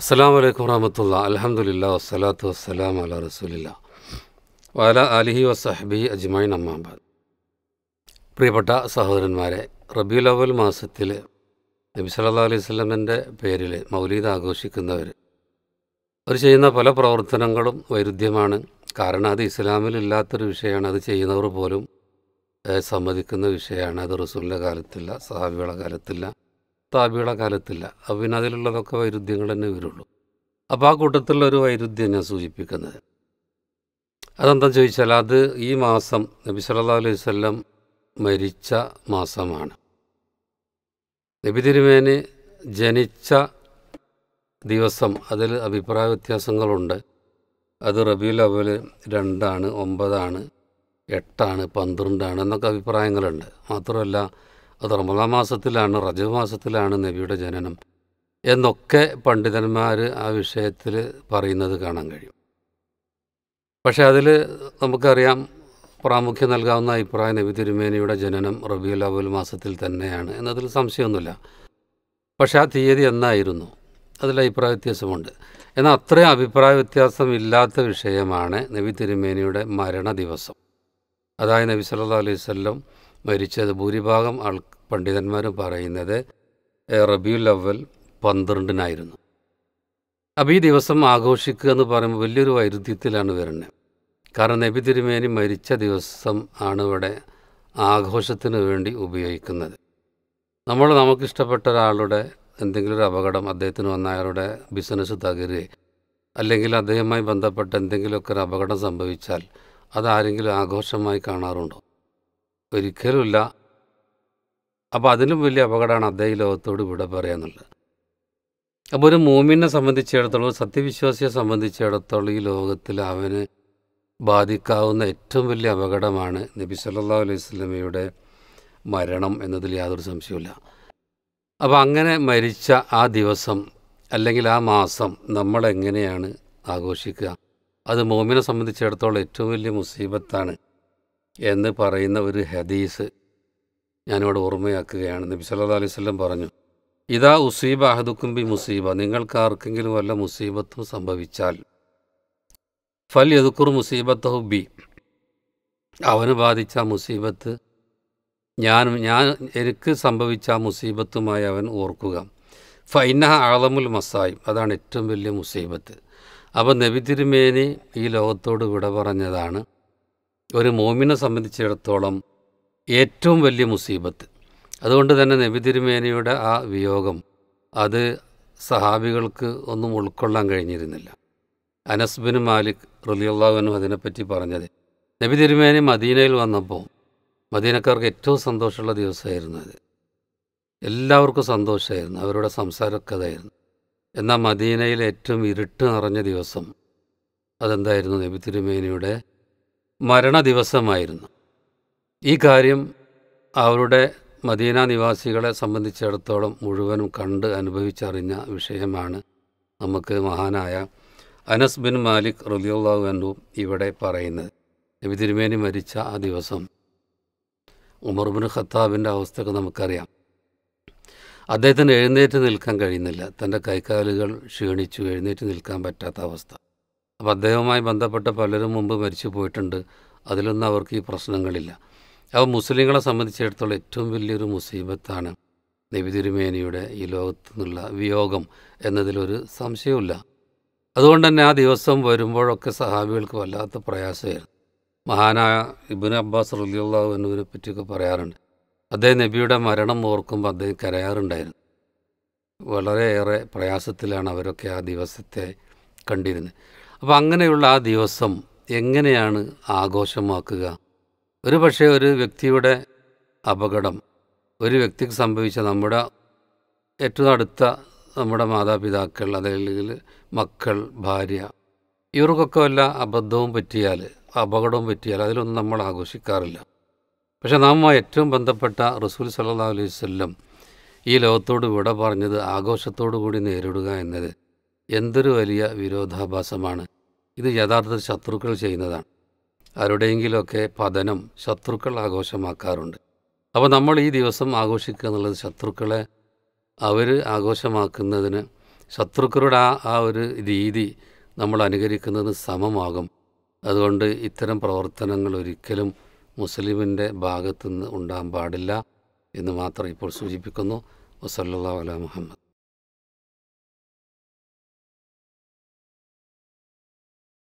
അസ്സാം വലൈക്കും വറഹമത്തുള്ള അലഹമുല്ല വസ്സലാത്തു വസ്സലാം അല റസൂലില്ല വല അലിഹി വസഹബി അജ്മായി അമ്മാബാദ് പ്രിയപ്പെട്ട സഹോദരന്മാരെ റബിയുൽ അവൽ മാസത്തിൽ നബി സല്ലാ അലൈഹി സ്വലമിൻ്റെ പേരിൽ മൗലീദ് ആഘോഷിക്കുന്നവർ അവർ ചെയ്യുന്ന പല പ്രവർത്തനങ്ങളും വൈരുദ്ധ്യമാണ് കാരണം അത് ഇസ്ലാമിലില്ലാത്തൊരു വിഷയമാണ് അത് ചെയ്യുന്നവർ പോലും സമ്മതിക്കുന്ന വിഷയമാണ് അത് റസൂലിൻ്റെ കാലത്തില്ല സഹാബികളുടെ കാലത്തില്ല താബിയുടെ കാലത്തില്ല അപ്പം പിന്നെ അതിലുള്ളതൊക്കെ വൈരുദ്ധ്യങ്ങൾ തന്നെ വരുള്ളൂ അപ്പോൾ ആ കൂട്ടത്തിലുള്ളൊരു വൈരുദ്ധ്യം ഞാൻ സൂചിപ്പിക്കുന്നത് അതെന്താ ചോദിച്ചാൽ അത് ഈ മാസം നബി സല്ലാ അലൈഹി സ്വല്ലം മരിച്ച മാസമാണ് നബി തിരുമേന് ജനിച്ച ദിവസം അതിൽ അഭിപ്രായ വ്യത്യാസങ്ങളുണ്ട് അത് റബിയുൽ അവൽ രണ്ടാണ് ഒമ്പതാണ് എട്ടാണ് പന്ത്രണ്ടാണ് എന്നൊക്കെ അഭിപ്രായങ്ങളുണ്ട് മാത്രമല്ല അത് റമദാ മാസത്തിലാണ് റജബ് മാസത്തിലാണ് നബിയുടെ ജനനം എന്നൊക്കെ പണ്ഡിതന്മാർ ആ വിഷയത്തിൽ പറയുന്നത് കാണാൻ കഴിയും പക്ഷേ അതിൽ നമുക്കറിയാം പ്രാമുഖ്യം നൽകാവുന്ന അഭിപ്രായ നബി തിരുമേനിയുടെ ജനനം റബിയുൽ അവൽ മാസത്തിൽ തന്നെയാണ് എന്നതിൽ സംശയമൊന്നുമില്ല പക്ഷേ ആ തീയതി എന്നായിരുന്നു അതിൽ അഭിപ്രായ വ്യത്യാസമുണ്ട് എന്നാൽ അത്രയും അഭിപ്രായ വ്യത്യാസം ഇല്ലാത്ത വിഷയമാണ് നബി തിരുമേനിയുടെ മരണ ദിവസം അതായത് നബി സല്ലാ അലൈവല്ലം മരിച്ചത് ഭൂരിഭാഗം ആൾ പണ്ഡിതന്മാരും പറയുന്നത് റബിയുൽ അവൽ പന്ത്രണ്ടിനായിരുന്നു അപ്പം ഈ ദിവസം ആഘോഷിക്കുക എന്ന് പറയുമ്പോൾ വലിയൊരു വൈരുദ്ധ്യത്തിലാണ് വരുന്നത് കാരണം നബി തിരുമേനി മരിച്ച ദിവസം ആണ് ഇവിടെ ആഘോഷത്തിന് വേണ്ടി ഉപയോഗിക്കുന്നത് നമ്മൾ നമുക്കിഷ്ടപ്പെട്ട ഒരാളുടെ എന്തെങ്കിലും ഒരു അപകടം അദ്ദേഹത്തിന് വന്ന അയാളുടെ ബിസിനസ് തകരുകയും അല്ലെങ്കിൽ അദ്ദേഹവുമായി ബന്ധപ്പെട്ട എന്തെങ്കിലുമൊക്കെ ഒരു അപകടം സംഭവിച്ചാൽ അതാരെങ്കിലും ആഘോഷമായി കാണാറുണ്ടോ ഒരിക്കലുമില്ല അപ്പോൾ അതിലും വലിയ അപകടമാണ് അദ്ദേഹം ലോകത്തോട് ഇവിടെ പറയാനുള്ളത് അപ്പോൾ ഒരു മൂമിനെ സംബന്ധിച്ചിടത്തോളം സത്യവിശ്വാസിയെ സംബന്ധിച്ചിടത്തോളം ഈ ലോകത്തിൽ അവന് ബാധിക്കാവുന്ന ഏറ്റവും വലിയ അപകടമാണ് നബി സല്ലാ അലൈഹി സ്വലമയുടെ മരണം എന്നതിൽ യാതൊരു സംശയമില്ല അപ്പോൾ അങ്ങനെ മരിച്ച ആ ദിവസം അല്ലെങ്കിൽ ആ മാസം നമ്മളെങ്ങനെയാണ് ആഘോഷിക്കുക അത് മോമിനെ സംബന്ധിച്ചിടത്തോളം ഏറ്റവും വലിയ മുസീബത്താണ് എന്ന് പറയുന്ന ഒരു ഹദീസ് ഞാനിവിടെ ഓർമ്മയാക്കുകയാണ് നബി സല്ലാ അലൈവല്ലം പറഞ്ഞു ഇതാ ഉസീബ അഹദുക്കും ബി മുസീബ നിങ്ങൾക്ക് ആർക്കെങ്കിലും വല്ല മുസീബത്തും സംഭവിച്ചാൽ ഫൽ എതുക്കുർ മുസീബത്ത് ഹുബി അവന് ബാധിച്ച മുസീബത്ത് ഞാൻ ഞാൻ എനിക്ക് സംഭവിച്ച മുസീബത്തുമായി അവൻ ഓർക്കുക ഫൈന ആളമുൽ മസായിം അതാണ് ഏറ്റവും വലിയ മുസീബത്ത് അപ്പോൾ നബി തിരുമേനി ഈ ലോകത്തോട് വിട പറഞ്ഞതാണ് ഒരു മോമിനെ സംബന്ധിച്ചിടത്തോളം ഏറ്റവും വലിയ മുസീബത്ത് അതുകൊണ്ട് തന്നെ നബി തിരുമേനയുടെ ആ വിയോഗം അത് സഹാബികൾക്ക് ഒന്നും ഉൾക്കൊള്ളാൻ കഴിഞ്ഞിരുന്നില്ല അനസ് ബിൻ മാലിക് റലിയുള്ളവനും അതിനെപ്പറ്റി പറഞ്ഞത് നബി തിരുമേനി മദീനയിൽ വന്നപ്പോൾ മദീനക്കാർക്ക് ഏറ്റവും സന്തോഷമുള്ള ദിവസമായിരുന്നു അത് എല്ലാവർക്കും സന്തോഷമായിരുന്നു അവരുടെ സംസാരമൊക്കെ അതായിരുന്നു എന്നാൽ മദീനയിൽ ഏറ്റവും ഇരുട്ട് നിറഞ്ഞ ദിവസം അതെന്തായിരുന്നു നബി തിരുമേനിയുടെ മരണദിവസമായിരുന്നു ഈ കാര്യം അവരുടെ മദീന നിവാസികളെ സംബന്ധിച്ചിടത്തോളം മുഴുവനും കണ്ട് അനുഭവിച്ചറിഞ്ഞ വിഷയമാണ് നമുക്ക് മഹാനായ അനസ് ബിൻ മാലിക് റലിയുള്ളാഹു എന്നും ഇവിടെ പറയുന്നത് നബി തിരുമേനി മരിച്ച ആ ദിവസം ഉമർ ബിൻ ഖത്താബിൻ്റെ അവസ്ഥയൊക്കെ നമുക്കറിയാം അദ്ദേഹത്തിന് എഴുന്നേറ്റ് നിൽക്കാൻ കഴിയുന്നില്ല തൻ്റെ കൈക്കാലുകൾ ക്ഷീണിച്ചു എഴുന്നേറ്റ് നിൽക്കാൻ പറ്റാത്ത അവസ്ഥ അപ്പം അദ്ദേഹവുമായി ബന്ധപ്പെട്ട പലരും മുമ്പ് മരിച്ചു പോയിട്ടുണ്ട് അതിലൊന്നും അവർക്ക് ഈ പ്രശ്നങ്ങളില്ല അപ്പോൾ മുസ്ലിങ്ങളെ സംബന്ധിച്ചിടത്തോളം ഏറ്റവും വലിയൊരു മുസീബത്താണ് നബിതിരുമേനിയുടെ ഈ ലോകത്തു നിന്നുള്ള വിയോഗം എന്നതിലൊരു സംശയമില്ല അതുകൊണ്ട് തന്നെ ആ ദിവസം വരുമ്പോഴൊക്കെ സഹാബികൾക്ക് വല്ലാത്ത പ്രയാസമായിരുന്നു മഹാനായ ഇബിൻ അബ്ബാസ് റലിയുള്ളാഹു എന്നിവരെ പറ്റിയൊക്കെ പറയാറുണ്ട് അദ്ദേഹം നബിയുടെ മരണം ഓർക്കുമ്പോൾ അദ്ദേഹം കരയാറുണ്ടായിരുന്നു വളരെയേറെ പ്രയാസത്തിലാണ് അവരൊക്കെ ആ ദിവസത്തെ കണ്ടിരുന്നത് അപ്പം അങ്ങനെയുള്ള ആ ദിവസം എങ്ങനെയാണ് ആഘോഷമാക്കുക ഒരു പക്ഷേ ഒരു വ്യക്തിയുടെ അപകടം ഒരു വ്യക്തിക്ക് സംഭവിച്ച നമ്മുടെ ഏറ്റവും അടുത്ത നമ്മുടെ മാതാപിതാക്കൾ അതല്ലെങ്കിൽ മക്കൾ ഭാര്യ ഇവർക്കൊക്കെ വല്ല അബദ്ധവും പറ്റിയാൽ അപകടവും പറ്റിയാൽ അതിലൊന്നും നമ്മൾ ആഘോഷിക്കാറില്ല പക്ഷേ നാം ഏറ്റവും ബന്ധപ്പെട്ട റസൂൽ സല്ലാ അലൈഹി വല്ലം ഈ ലോകത്തോട് വിട പറഞ്ഞത് ആഘോഷത്തോടു കൂടി നേരിടുക എന്നത് എന്തൊരു വലിയ വിരോധാഭാസമാണ് ഇത് യഥാർത്ഥത്തിൽ ശത്രുക്കൾ ചെയ്യുന്നതാണ് ആരുടെയെങ്കിലുമൊക്കെ പതനം ശത്രുക്കൾ ആഘോഷമാക്കാറുണ്ട് അപ്പോൾ നമ്മൾ ഈ ദിവസം ആഘോഷിക്കുക എന്നുള്ളത് ശത്രുക്കളെ അവർ ആഘോഷമാക്കുന്നതിന് ശത്രുക്കളുടെ ആ ആ ഒരു രീതി നമ്മൾ അനുകരിക്കുന്നതിന് സമമാകും അതുകൊണ്ട് ഇത്തരം പ്രവർത്തനങ്ങൾ ഒരിക്കലും മുസ്ലിമിൻ്റെ ഭാഗത്തുനിന്ന് ഉണ്ടാകാൻ പാടില്ല എന്ന് മാത്രം ഇപ്പോൾ സൂചിപ്പിക്കുന്നു വസല്ലാ വല മുഹമ്മദ്